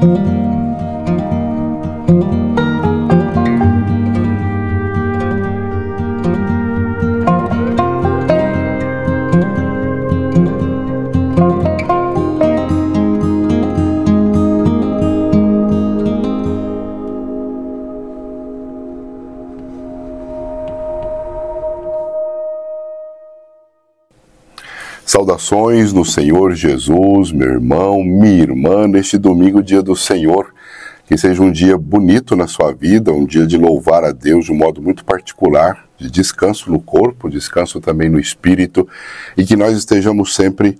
thank you Saudações no Senhor Jesus, meu irmão, minha irmã, neste domingo, dia do Senhor. Que seja um dia bonito na sua vida, um dia de louvar a Deus de um modo muito particular, de descanso no corpo, descanso também no espírito, e que nós estejamos sempre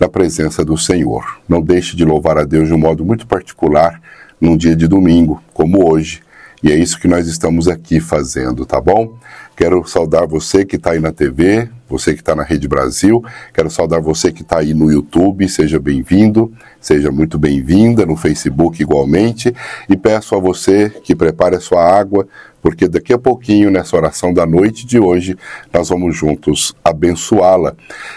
na presença do Senhor. Não deixe de louvar a Deus de um modo muito particular num dia de domingo, como hoje. E é isso que nós estamos aqui fazendo, tá bom? Quero saudar você que está aí na TV, você que está na Rede Brasil. Quero saudar você que está aí no YouTube. Seja bem-vindo, seja muito bem-vinda no Facebook igualmente. E peço a você que prepare a sua água, porque daqui a pouquinho, nessa oração da noite de hoje, nós vamos juntos abençoá-la.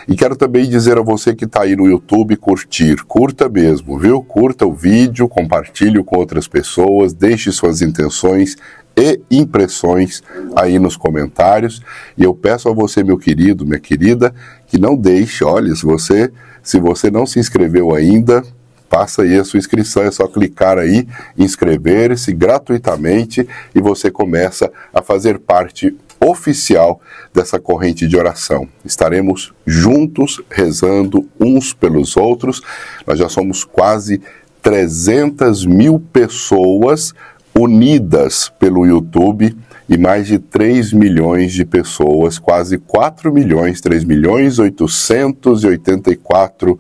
E quero também dizer a você que está aí no YouTube curtir. Curta mesmo, viu? Curta o vídeo, compartilhe com outras pessoas, deixe suas intenções e impressões aí nos comentários. E eu peço a você, meu querido, minha querida, que não deixe, olha, se você, se você não se inscreveu ainda, faça aí a sua inscrição, é só clicar aí, inscrever-se gratuitamente e você começa a fazer parte oficial dessa corrente de oração. Estaremos juntos rezando uns pelos outros. Nós já somos quase 300 mil pessoas unidas pelo YouTube e mais de 3 milhões de pessoas, quase 4 milhões, 3 milhões 884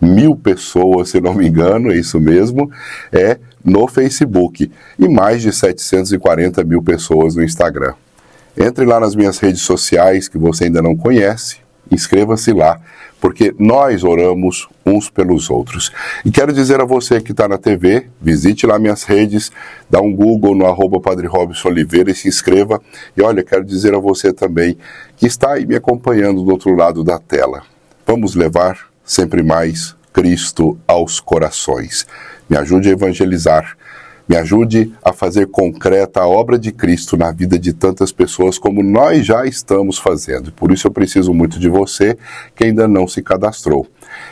mil pessoas, se não me engano, é isso mesmo, é no Facebook e mais de 740 mil pessoas no Instagram. Entre lá nas minhas redes sociais que você ainda não conhece, inscreva-se lá porque nós oramos uns pelos outros. E quero dizer a você que está na TV, visite lá minhas redes, dá um Google no arroba Padre Robson Oliveira e se inscreva. E olha, quero dizer a você também que está aí me acompanhando do outro lado da tela. Vamos levar sempre mais Cristo aos corações. Me ajude a evangelizar me ajude a fazer concreta a obra de Cristo na vida de tantas pessoas como nós já estamos fazendo. Por isso eu preciso muito de você que ainda não se cadastrou.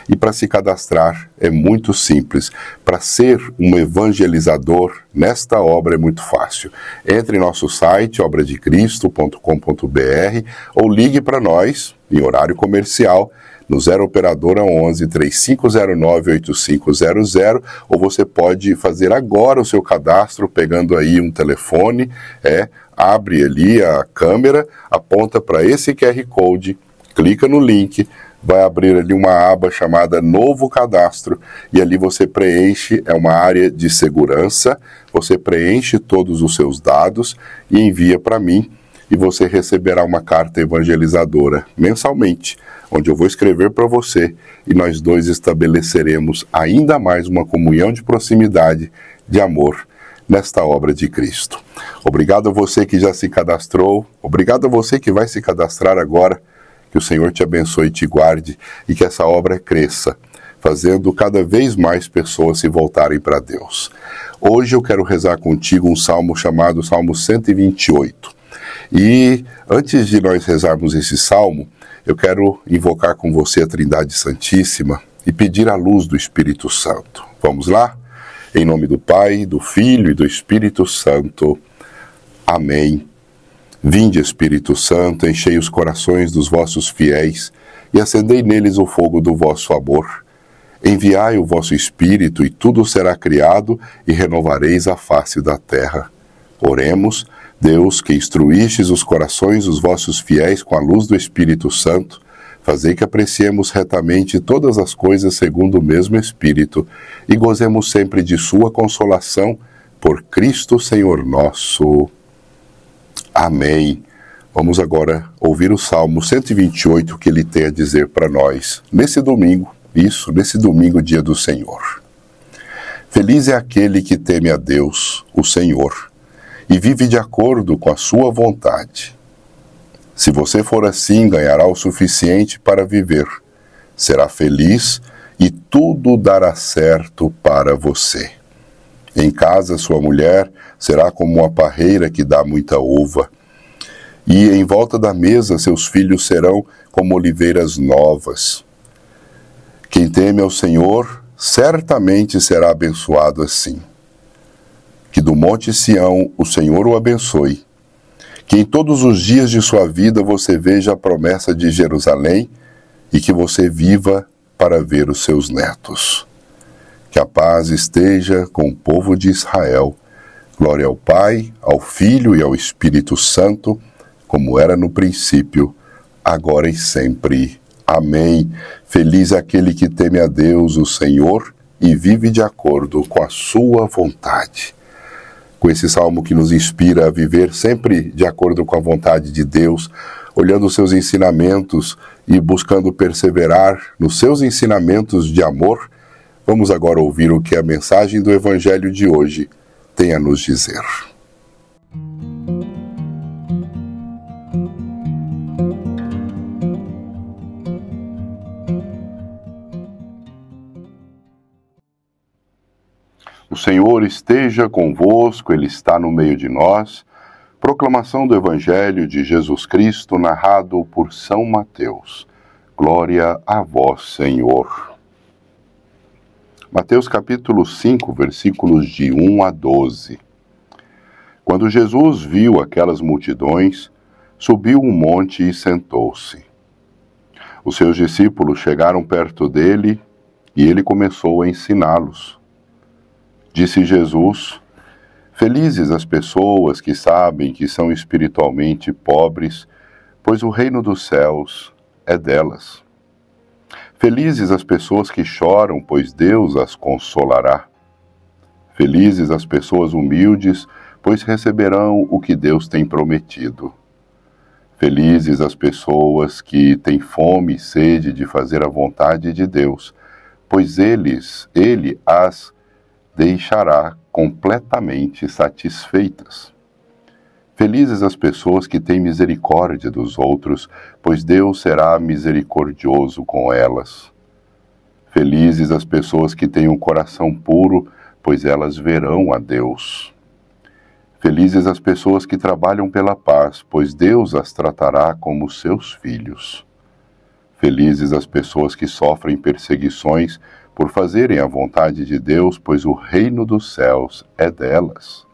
E para se cadastrar é muito simples. Para ser um evangelizador nesta obra é muito fácil. Entre em nosso site obradecristo.com.br ou ligue para nós em horário comercial no 0 operadora 11 3509 8500 ou você pode fazer agora o seu cadastro pegando aí um telefone, é, abre ali a câmera, aponta para esse QR Code, clica no link, vai abrir ali uma aba chamada Novo Cadastro e ali você preenche, é uma área de segurança, você preenche todos os seus dados e envia para mim e você receberá uma carta evangelizadora mensalmente, onde eu vou escrever para você e nós dois estabeleceremos ainda mais uma comunhão de proximidade, de amor nesta obra de Cristo. Obrigado a você que já se cadastrou, obrigado a você que vai se cadastrar agora. Que o Senhor te abençoe e te guarde e que essa obra cresça, fazendo cada vez mais pessoas se voltarem para Deus. Hoje eu quero rezar contigo um salmo chamado Salmo 128. E antes de nós rezarmos esse salmo, eu quero invocar com você a Trindade Santíssima e pedir a luz do Espírito Santo. Vamos lá? Em nome do Pai, do Filho e do Espírito Santo. Amém. Vinde, Espírito Santo, enchei os corações dos vossos fiéis e acendei neles o fogo do vosso amor. Enviai o vosso Espírito, e tudo será criado, e renovareis a face da terra. Oremos Deus, que instruístes os corações dos vossos fiéis com a luz do Espírito Santo, fazei que apreciemos retamente todas as coisas segundo o mesmo Espírito e gozemos sempre de Sua consolação, por Cristo Senhor nosso. Amém. Vamos agora ouvir o Salmo 128 que ele tem a dizer para nós nesse domingo, isso, nesse domingo, dia do Senhor. Feliz é aquele que teme a Deus, o Senhor e vive de acordo com a sua vontade. Se você for assim, ganhará o suficiente para viver, será feliz e tudo dará certo para você. Em casa, sua mulher será como uma parreira que dá muita uva. E em volta da mesa, seus filhos serão como oliveiras novas. Quem teme ao Senhor certamente será abençoado assim que do Monte Sião o Senhor o abençoe, que em todos os dias de sua vida você veja a promessa de Jerusalém e que você viva para ver os seus netos. Que a paz esteja com o povo de Israel. Glória ao Pai, ao Filho e ao Espírito Santo, como era no princípio, agora e sempre. Amém. Feliz é aquele que teme a Deus, o Senhor, e vive de acordo com a sua vontade com esse salmo que nos inspira a viver sempre de acordo com a vontade de Deus, olhando os seus ensinamentos e buscando perseverar nos seus ensinamentos de amor, vamos agora ouvir o que a mensagem do Evangelho de hoje tem a nos dizer. O Senhor esteja convosco, Ele está no meio de nós. Proclamação do Evangelho de Jesus Cristo, narrado por São Mateus. Glória a vós, Senhor. Mateus capítulo 5, versículos de 1 a 12. Quando Jesus viu aquelas multidões, subiu um monte e sentou-se. Os seus discípulos chegaram perto dele e ele começou a ensiná-los. Disse Jesus: Felizes as pessoas que sabem que são espiritualmente pobres, pois o reino dos céus é delas. Felizes as pessoas que choram, pois Deus as consolará. Felizes as pessoas humildes, pois receberão o que Deus tem prometido. Felizes as pessoas que têm fome e sede de fazer a vontade de Deus, pois eles, ele as deixará completamente satisfeitas. Felizes as pessoas que têm misericórdia dos outros, pois Deus será misericordioso com elas. Felizes as pessoas que têm um coração puro, pois elas verão a Deus. Felizes as pessoas que trabalham pela paz, pois Deus as tratará como seus filhos. Felizes as pessoas que sofrem perseguições, por fazerem a vontade de Deus, pois o reino dos céus é delas.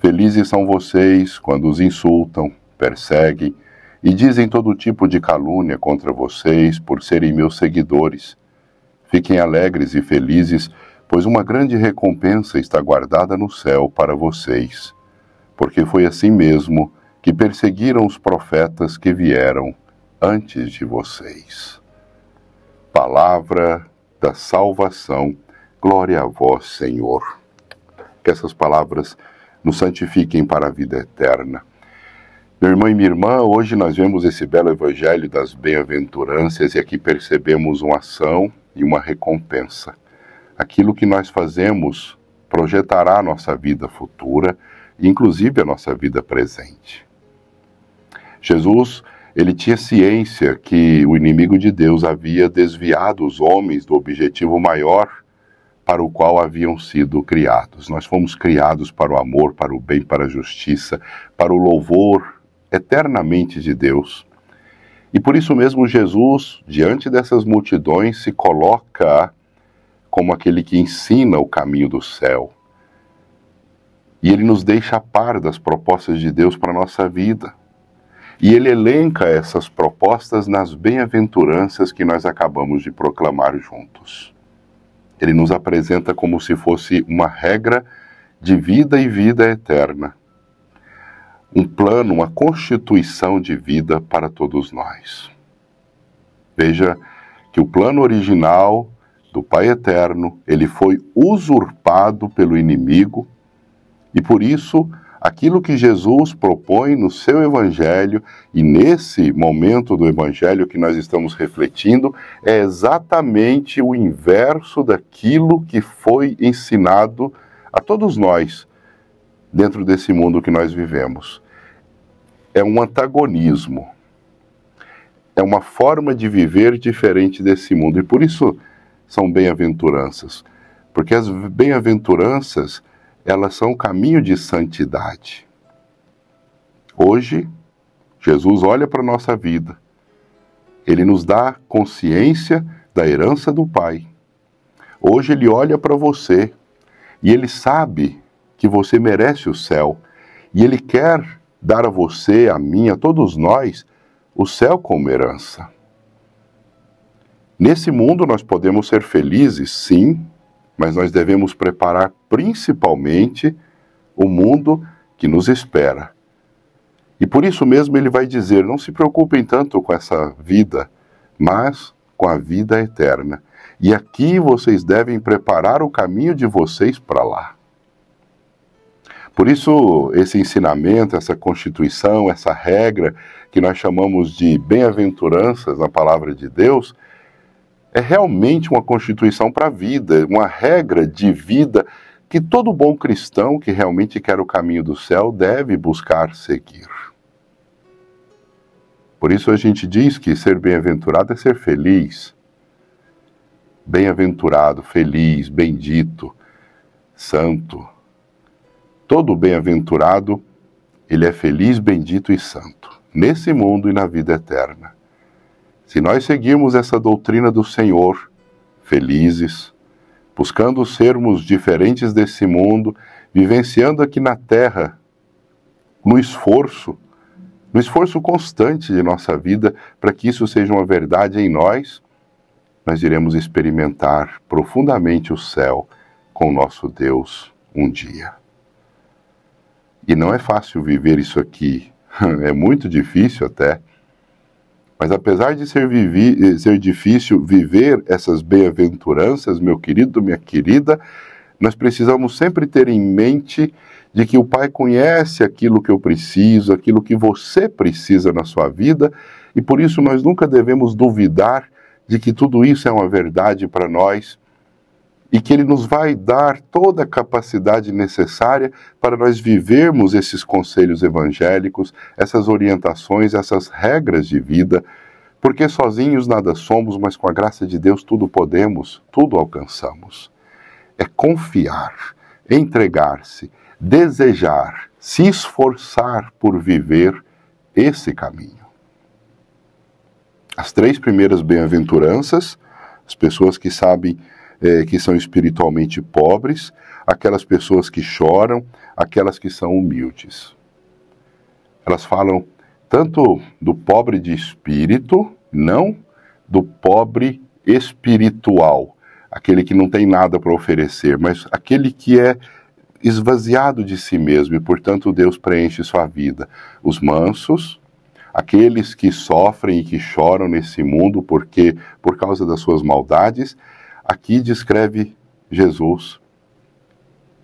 Felizes são vocês quando os insultam, perseguem e dizem todo tipo de calúnia contra vocês por serem meus seguidores. Fiquem alegres e felizes, pois uma grande recompensa está guardada no céu para vocês. Porque foi assim mesmo que perseguiram os profetas que vieram antes de vocês. Palavra da salvação. Glória a vós, Senhor. Que essas palavras nos santifiquem para a vida eterna. Meu irmão e minha irmã, hoje nós vemos esse belo evangelho das bem-aventuranças e aqui percebemos uma ação e uma recompensa. Aquilo que nós fazemos projetará a nossa vida futura, inclusive a nossa vida presente. Jesus ele tinha ciência que o inimigo de Deus havia desviado os homens do objetivo maior para o qual haviam sido criados. Nós fomos criados para o amor, para o bem, para a justiça, para o louvor eternamente de Deus. E por isso mesmo Jesus, diante dessas multidões, se coloca como aquele que ensina o caminho do céu. E ele nos deixa a par das propostas de Deus para a nossa vida. E ele elenca essas propostas nas bem-aventuranças que nós acabamos de proclamar juntos. Ele nos apresenta como se fosse uma regra de vida e vida eterna. Um plano, uma constituição de vida para todos nós. Veja que o plano original do Pai Eterno, ele foi usurpado pelo inimigo e por isso aquilo que Jesus propõe no seu Evangelho, e nesse momento do Evangelho que nós estamos refletindo, é exatamente o inverso daquilo que foi ensinado a todos nós dentro desse mundo que nós vivemos. É um antagonismo. É uma forma de viver diferente desse mundo. E por isso são bem-aventuranças. Porque as bem-aventuranças elas são um caminho de santidade. Hoje, Jesus olha para a nossa vida. Ele nos dá consciência da herança do Pai. Hoje ele olha para você e ele sabe que você merece o céu e ele quer dar a você, a mim, a todos nós, o céu como herança. Nesse mundo nós podemos ser felizes, sim, mas nós devemos preparar principalmente o mundo que nos espera. E por isso mesmo ele vai dizer: não se preocupem tanto com essa vida, mas com a vida eterna. E aqui vocês devem preparar o caminho de vocês para lá. Por isso, esse ensinamento, essa constituição, essa regra que nós chamamos de bem-aventuranças na palavra de Deus, é realmente uma constituição para a vida, uma regra de vida que todo bom cristão que realmente quer o caminho do céu deve buscar seguir. Por isso a gente diz que ser bem-aventurado é ser feliz. Bem-aventurado, feliz, bendito, santo. Todo bem-aventurado, ele é feliz, bendito e santo, nesse mundo e na vida eterna. Se nós seguirmos essa doutrina do Senhor, felizes, buscando sermos diferentes desse mundo, vivenciando aqui na terra, no esforço, no esforço constante de nossa vida, para que isso seja uma verdade em nós, nós iremos experimentar profundamente o céu com o nosso Deus um dia. E não é fácil viver isso aqui, é muito difícil até, mas apesar de ser, vivi, eh, ser difícil viver essas bem-aventuranças, meu querido, minha querida, nós precisamos sempre ter em mente de que o Pai conhece aquilo que eu preciso, aquilo que você precisa na sua vida, e por isso nós nunca devemos duvidar de que tudo isso é uma verdade para nós e que Ele nos vai dar toda a capacidade necessária para nós vivermos esses conselhos evangélicos, essas orientações, essas regras de vida, porque sozinhos nada somos, mas com a graça de Deus tudo podemos, tudo alcançamos. É confiar, entregar-se, desejar, se esforçar por viver esse caminho. As três primeiras bem-aventuranças, as pessoas que sabem é, que são espiritualmente pobres, aquelas pessoas que choram, aquelas que são humildes. Elas falam tanto do pobre de espírito, não do pobre espiritual, aquele que não tem nada para oferecer, mas aquele que é esvaziado de si mesmo e, portanto, Deus preenche sua vida. Os mansos, aqueles que sofrem e que choram nesse mundo porque por causa das suas maldades, Aqui descreve Jesus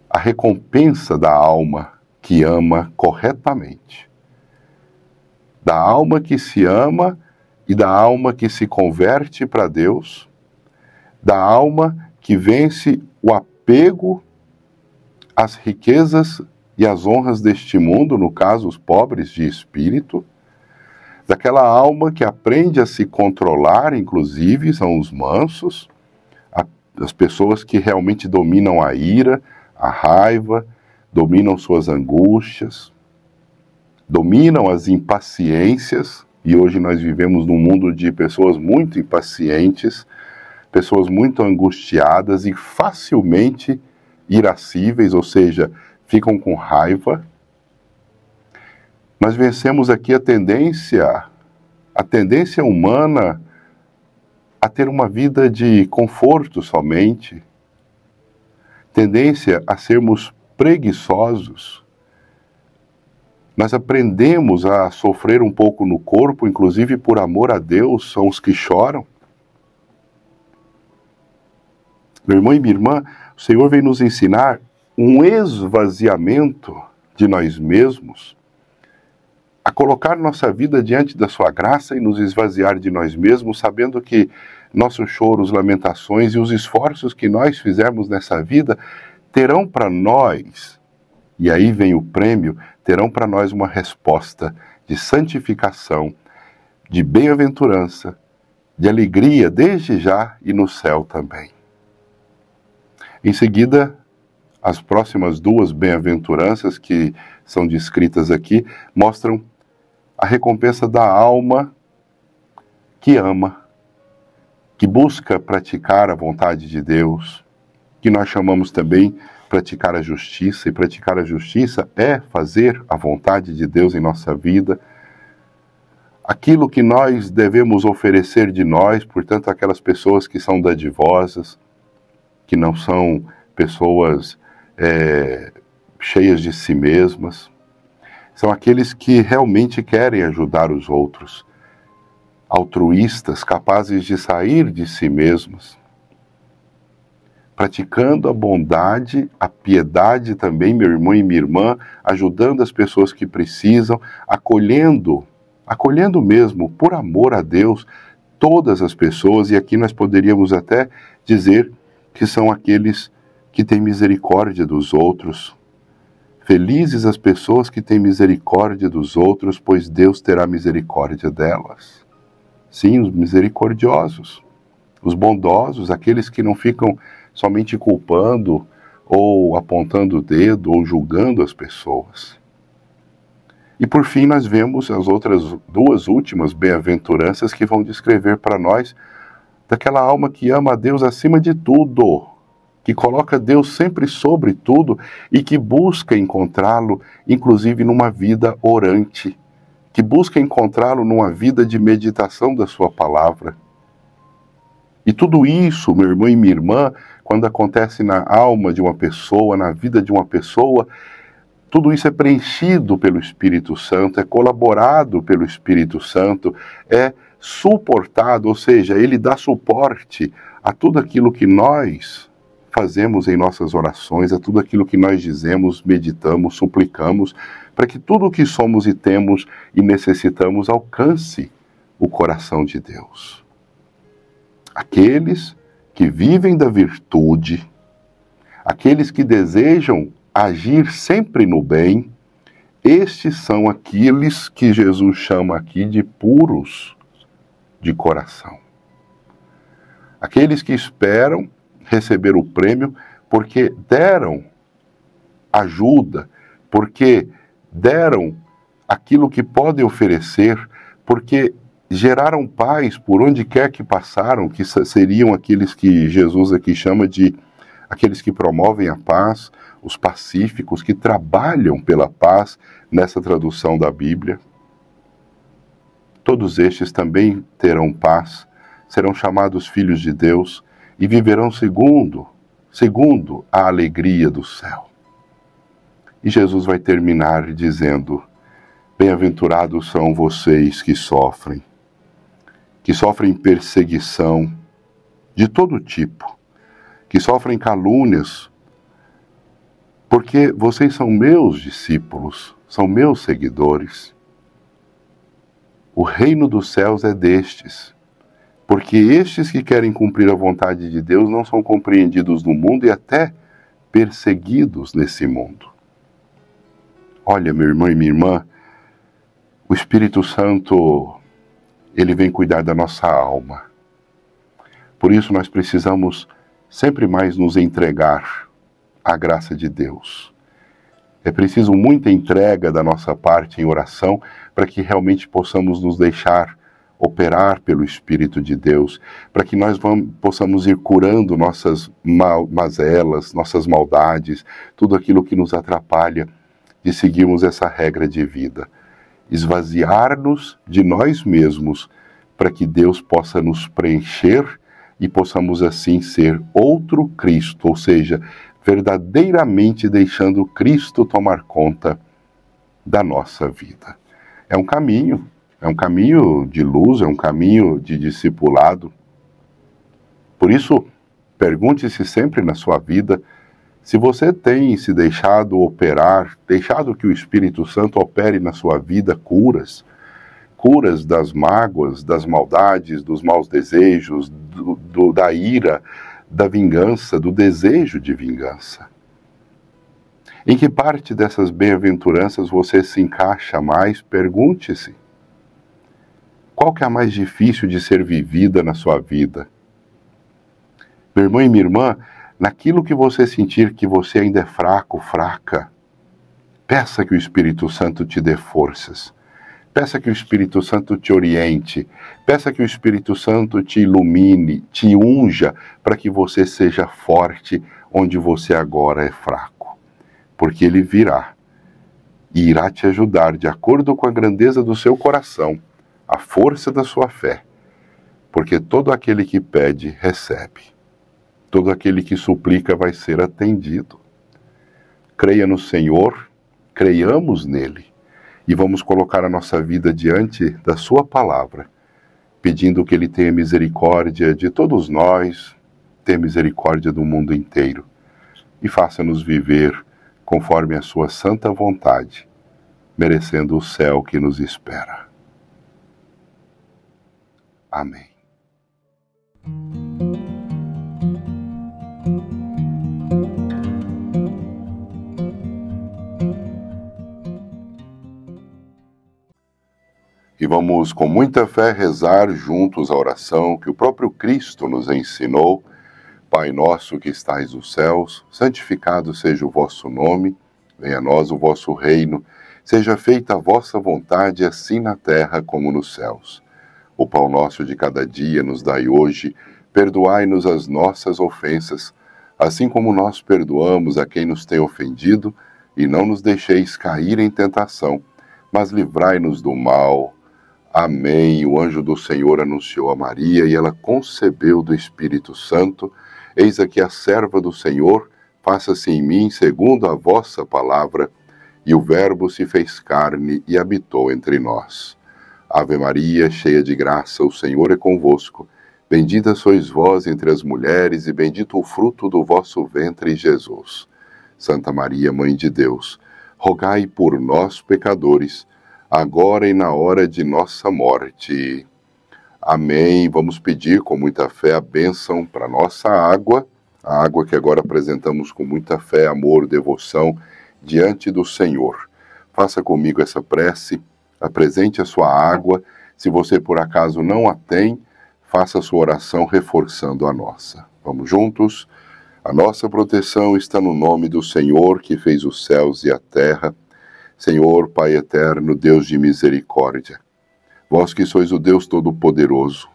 a recompensa da alma que ama corretamente, da alma que se ama e da alma que se converte para Deus, da alma que vence o apego às riquezas e às honras deste mundo, no caso, os pobres de espírito, daquela alma que aprende a se controlar, inclusive, são os mansos as pessoas que realmente dominam a ira, a raiva, dominam suas angústias, dominam as impaciências, e hoje nós vivemos num mundo de pessoas muito impacientes, pessoas muito angustiadas e facilmente irascíveis, ou seja, ficam com raiva. Nós vencemos aqui a tendência, a tendência humana a ter uma vida de conforto somente, tendência a sermos preguiçosos. Nós aprendemos a sofrer um pouco no corpo, inclusive por amor a Deus, são os que choram. Meu irmão e minha irmã, o Senhor vem nos ensinar um esvaziamento de nós mesmos, a colocar nossa vida diante da Sua graça e nos esvaziar de nós mesmos, sabendo que nossos choros, lamentações e os esforços que nós fizermos nessa vida terão para nós, e aí vem o prêmio, terão para nós uma resposta de santificação, de bem-aventurança, de alegria desde já e no céu também. Em seguida, as próximas duas bem-aventuranças que são descritas aqui mostram a recompensa da alma que ama que busca praticar a vontade de Deus, que nós chamamos também praticar a justiça, e praticar a justiça é fazer a vontade de Deus em nossa vida. Aquilo que nós devemos oferecer de nós, portanto, aquelas pessoas que são dadivosas, que não são pessoas é, cheias de si mesmas, são aqueles que realmente querem ajudar os outros altruístas, capazes de sair de si mesmos, praticando a bondade, a piedade também, meu irmão e minha irmã, ajudando as pessoas que precisam, acolhendo, acolhendo mesmo, por amor a Deus, todas as pessoas, e aqui nós poderíamos até dizer que são aqueles que têm misericórdia dos outros. Felizes as pessoas que têm misericórdia dos outros, pois Deus terá misericórdia delas. Sim, os misericordiosos, os bondosos, aqueles que não ficam somente culpando ou apontando o dedo ou julgando as pessoas. E por fim, nós vemos as outras duas últimas bem-aventuranças que vão descrever para nós daquela alma que ama a Deus acima de tudo, que coloca Deus sempre sobre tudo e que busca encontrá-lo, inclusive numa vida orante, que busca encontrá-lo numa vida de meditação da sua palavra. E tudo isso, meu irmão e minha irmã, quando acontece na alma de uma pessoa, na vida de uma pessoa, tudo isso é preenchido pelo Espírito Santo, é colaborado pelo Espírito Santo, é suportado, ou seja, ele dá suporte a tudo aquilo que nós fazemos em nossas orações, a tudo aquilo que nós dizemos, meditamos, suplicamos, para que tudo o que somos e temos e necessitamos alcance o coração de Deus. Aqueles que vivem da virtude, aqueles que desejam agir sempre no bem, estes são aqueles que Jesus chama aqui de puros de coração. Aqueles que esperam receber o prêmio porque deram ajuda, porque deram aquilo que podem oferecer, porque geraram paz por onde quer que passaram, que seriam aqueles que Jesus aqui chama de aqueles que promovem a paz, os pacíficos que trabalham pela paz, nessa tradução da Bíblia. Todos estes também terão paz, serão chamados filhos de Deus e viverão segundo, segundo a alegria do céu. E Jesus vai terminar dizendo: Bem-aventurados são vocês que sofrem, que sofrem perseguição de todo tipo, que sofrem calúnias, porque vocês são meus discípulos, são meus seguidores. O reino dos céus é destes, porque estes que querem cumprir a vontade de Deus não são compreendidos no mundo e até perseguidos nesse mundo. Olha, meu irmão e minha irmã, o Espírito Santo, ele vem cuidar da nossa alma. Por isso nós precisamos sempre mais nos entregar à graça de Deus. É preciso muita entrega da nossa parte em oração para que realmente possamos nos deixar operar pelo Espírito de Deus, para que nós vamos, possamos ir curando nossas mazelas, nossas maldades, tudo aquilo que nos atrapalha de seguirmos essa regra de vida. Esvaziar-nos de nós mesmos para que Deus possa nos preencher e possamos assim ser outro Cristo, ou seja, verdadeiramente deixando Cristo tomar conta da nossa vida. É um caminho, é um caminho de luz, é um caminho de discipulado. Por isso, pergunte-se sempre na sua vida se você tem se deixado operar, deixado que o Espírito Santo opere na sua vida curas, curas das mágoas, das maldades, dos maus desejos, do, do, da ira, da vingança, do desejo de vingança. Em que parte dessas bem-aventuranças você se encaixa mais? Pergunte-se. Qual que é a mais difícil de ser vivida na sua vida? Meu irmão e minha irmã, Naquilo que você sentir que você ainda é fraco, fraca, peça que o Espírito Santo te dê forças. Peça que o Espírito Santo te oriente, peça que o Espírito Santo te ilumine, te unja, para que você seja forte onde você agora é fraco. Porque ele virá e irá te ajudar, de acordo com a grandeza do seu coração, a força da sua fé. Porque todo aquele que pede, recebe todo aquele que suplica vai ser atendido. Creia no Senhor, creiamos nele e vamos colocar a nossa vida diante da Sua palavra, pedindo que Ele tenha misericórdia de todos nós, tenha misericórdia do mundo inteiro e faça-nos viver conforme a Sua santa vontade, merecendo o céu que nos espera. Amém. e vamos com muita fé rezar juntos a oração que o próprio Cristo nos ensinou. Pai nosso que estais nos céus, santificado seja o vosso nome, venha a nós o vosso reino, seja feita a vossa vontade, assim na terra como nos céus. O pão nosso de cada dia nos dai hoje, perdoai-nos as nossas ofensas, assim como nós perdoamos a quem nos tem ofendido, e não nos deixeis cair em tentação, mas livrai-nos do mal. Amém. O anjo do Senhor anunciou a Maria e ela concebeu do Espírito Santo. Eis aqui a serva do Senhor, faça-se em mim segundo a vossa palavra. E o Verbo se fez carne e habitou entre nós. Ave Maria, cheia de graça, o Senhor é convosco. Bendita sois vós entre as mulheres, e bendito o fruto do vosso ventre, Jesus. Santa Maria, Mãe de Deus, rogai por nós, pecadores, agora e na hora de nossa morte. Amém. Vamos pedir com muita fé a bênção para nossa água, a água que agora apresentamos com muita fé, amor, devoção diante do Senhor. Faça comigo essa prece, apresente a sua água. Se você por acaso não a tem, faça a sua oração reforçando a nossa. Vamos juntos? A nossa proteção está no nome do Senhor que fez os céus e a terra Senhor, Pai eterno, Deus de misericórdia, vós que sois o Deus Todo-Poderoso,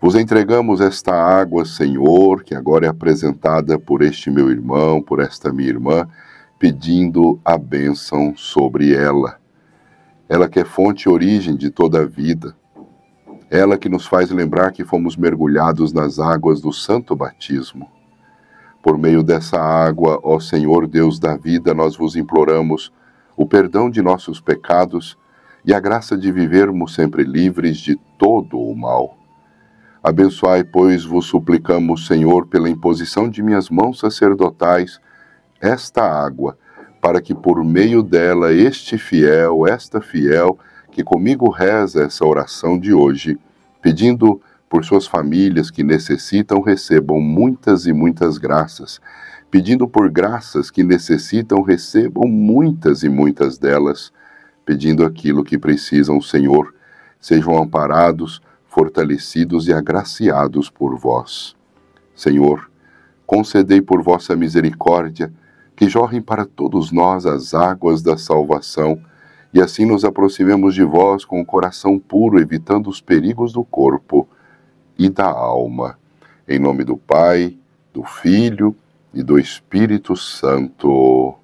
vos entregamos esta água, Senhor, que agora é apresentada por este meu irmão, por esta minha irmã, pedindo a bênção sobre ela. Ela que é fonte e origem de toda a vida. Ela que nos faz lembrar que fomos mergulhados nas águas do santo batismo. Por meio dessa água, ó Senhor Deus da vida, nós vos imploramos, o perdão de nossos pecados e a graça de vivermos sempre livres de todo o mal. Abençoai, pois, vos suplicamos, Senhor, pela imposição de minhas mãos sacerdotais, esta água, para que por meio dela este fiel, esta fiel, que comigo reza essa oração de hoje, pedindo por suas famílias que necessitam, recebam muitas e muitas graças pedindo por graças que necessitam, recebam muitas e muitas delas, pedindo aquilo que precisam, Senhor, sejam amparados, fortalecidos e agraciados por vós. Senhor, concedei por vossa misericórdia que jorrem para todos nós as águas da salvação e assim nos aproximemos de vós com o coração puro, evitando os perigos do corpo e da alma. Em nome do Pai, do Filho e do Espírito Santo.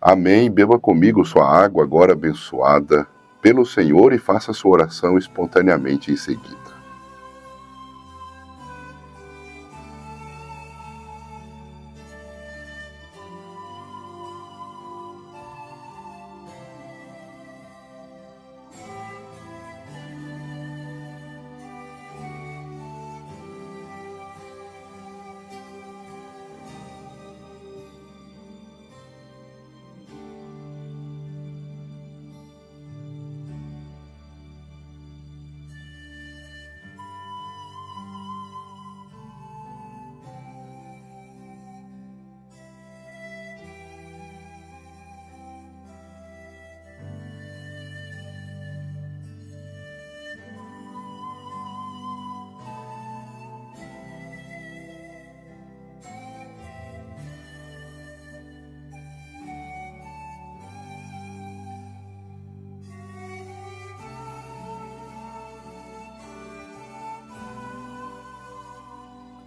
Amém. Beba comigo sua água agora abençoada pelo Senhor e faça sua oração espontaneamente em seguida.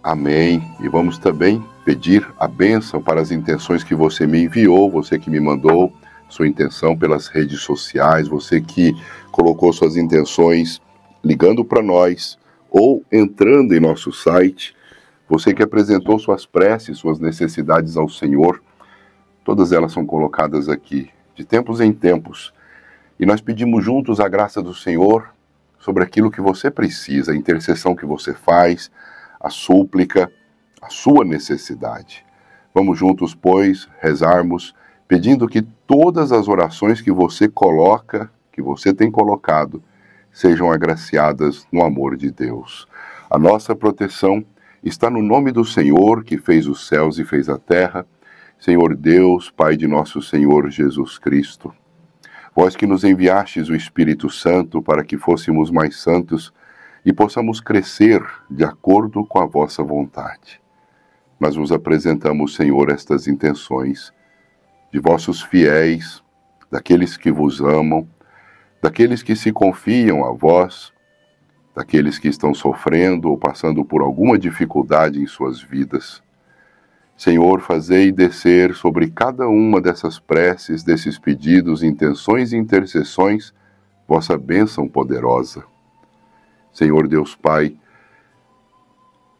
Amém. E vamos também pedir a bênção para as intenções que você me enviou, você que me mandou sua intenção pelas redes sociais, você que colocou suas intenções ligando para nós ou entrando em nosso site, você que apresentou suas preces, suas necessidades ao Senhor, todas elas são colocadas aqui, de tempos em tempos. E nós pedimos juntos a graça do Senhor sobre aquilo que você precisa, a intercessão que você faz, a súplica, a sua necessidade. Vamos juntos, pois, rezarmos, pedindo que todas as orações que você coloca, que você tem colocado, sejam agraciadas no amor de Deus. A nossa proteção está no nome do Senhor que fez os céus e fez a terra, Senhor Deus, Pai de nosso Senhor Jesus Cristo. Vós que nos enviastes o Espírito Santo para que fôssemos mais santos e possamos crescer de acordo com a vossa vontade. Mas vos apresentamos, Senhor, estas intenções de vossos fiéis, daqueles que vos amam, daqueles que se confiam a vós, daqueles que estão sofrendo ou passando por alguma dificuldade em suas vidas. Senhor, fazei descer sobre cada uma dessas preces, desses pedidos, intenções e intercessões, vossa bênção poderosa. Senhor Deus Pai,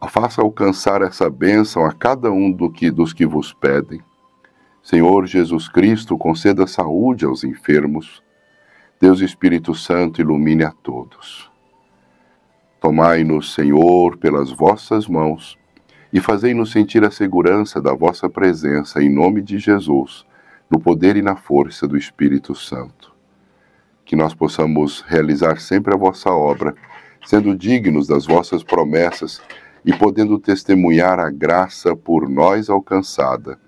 faça alcançar essa bênção a cada um do que, dos que vos pedem. Senhor Jesus Cristo, conceda saúde aos enfermos. Deus Espírito Santo, ilumine a todos. Tomai-nos, Senhor, pelas vossas mãos e fazei-nos sentir a segurança da vossa presença em nome de Jesus, no poder e na força do Espírito Santo. Que nós possamos realizar sempre a vossa obra sendo dignos das vossas promessas e podendo testemunhar a graça por nós alcançada.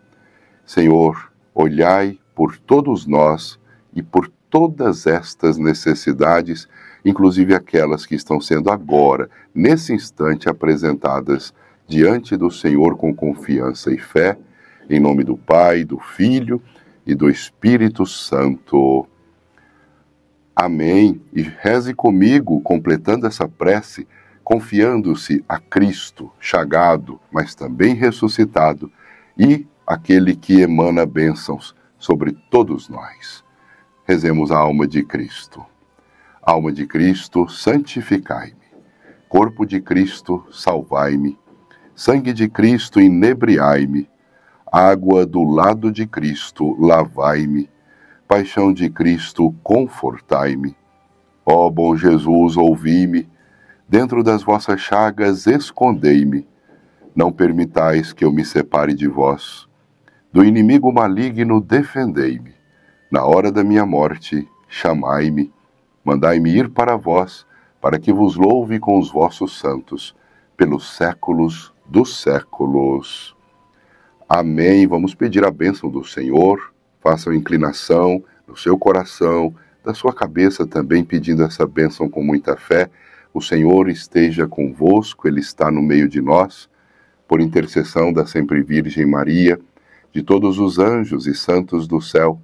Senhor, olhai por todos nós e por todas estas necessidades, inclusive aquelas que estão sendo agora, nesse instante, apresentadas diante do Senhor com confiança e fé, em nome do Pai, do Filho e do Espírito Santo. Amém. E reze comigo, completando essa prece, confiando-se a Cristo, chagado, mas também ressuscitado, e aquele que emana bênçãos sobre todos nós. Rezemos a alma de Cristo. Alma de Cristo, santificai-me. Corpo de Cristo, salvai-me. Sangue de Cristo, inebriai-me. Água do lado de Cristo, lavai-me Paixão de Cristo, confortai-me. Ó bom Jesus, ouvi-me. Dentro das vossas chagas, escondei-me. Não permitais que eu me separe de vós. Do inimigo maligno, defendei-me. Na hora da minha morte, chamai-me. Mandai-me ir para vós, para que vos louve com os vossos santos, pelos séculos dos séculos. Amém. Vamos pedir a bênção do Senhor façam inclinação no seu coração, da sua cabeça também, pedindo essa bênção com muita fé. O Senhor esteja convosco, Ele está no meio de nós. Por intercessão da Sempre Virgem Maria, de todos os anjos e santos do céu,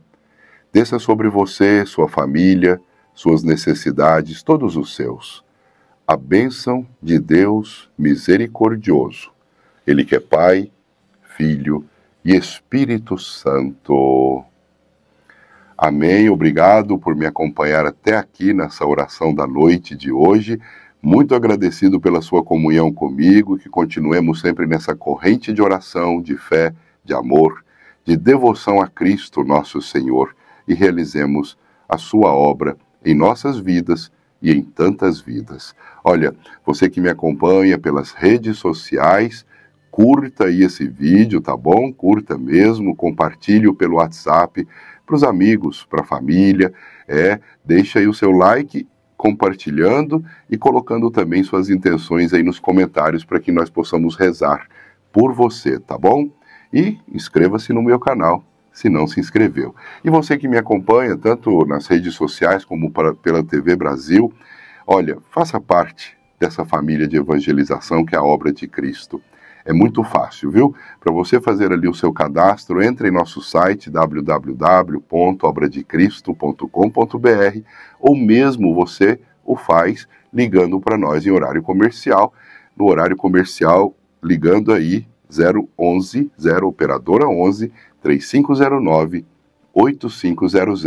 desça sobre você, sua família, suas necessidades, todos os seus. A bênção de Deus misericordioso, Ele que é Pai, Filho e Espírito Santo. Amém. Obrigado por me acompanhar até aqui nessa oração da noite de hoje. Muito agradecido pela sua comunhão comigo, que continuemos sempre nessa corrente de oração, de fé, de amor, de devoção a Cristo, nosso Senhor, e realizemos a sua obra em nossas vidas e em tantas vidas. Olha, você que me acompanha pelas redes sociais, curta aí esse vídeo, tá bom? Curta mesmo, compartilhe pelo WhatsApp para os amigos, para a família. É, deixa aí o seu like compartilhando e colocando também suas intenções aí nos comentários para que nós possamos rezar por você, tá bom? E inscreva-se no meu canal se não se inscreveu. E você que me acompanha tanto nas redes sociais como pela TV Brasil, olha, faça parte dessa família de evangelização que é a obra de Cristo. É muito fácil, viu? Para você fazer ali o seu cadastro, entre em nosso site www.obradecristo.com.br ou mesmo você o faz ligando para nós em horário comercial. No horário comercial, ligando aí 011 0 operadora 11 3509 8500.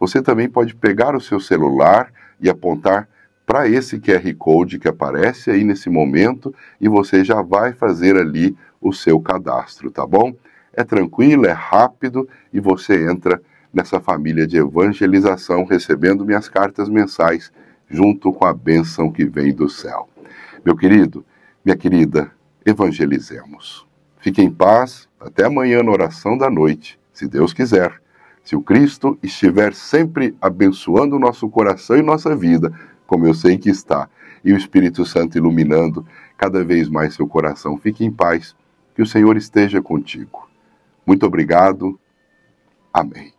Você também pode pegar o seu celular e apontar para esse QR Code que aparece aí nesse momento e você já vai fazer ali o seu cadastro, tá bom? É tranquilo, é rápido e você entra nessa família de evangelização recebendo minhas cartas mensais junto com a bênção que vem do céu. Meu querido, minha querida, evangelizemos. Fique em paz, até amanhã na oração da noite, se Deus quiser. Se o Cristo estiver sempre abençoando o nosso coração e nossa vida, como eu sei que está, e o Espírito Santo iluminando cada vez mais seu coração. Fique em paz, que o Senhor esteja contigo. Muito obrigado. Amém.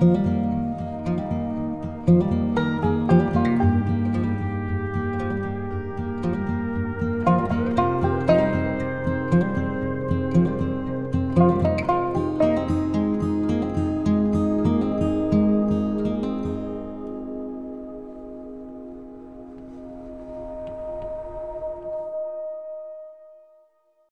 thank you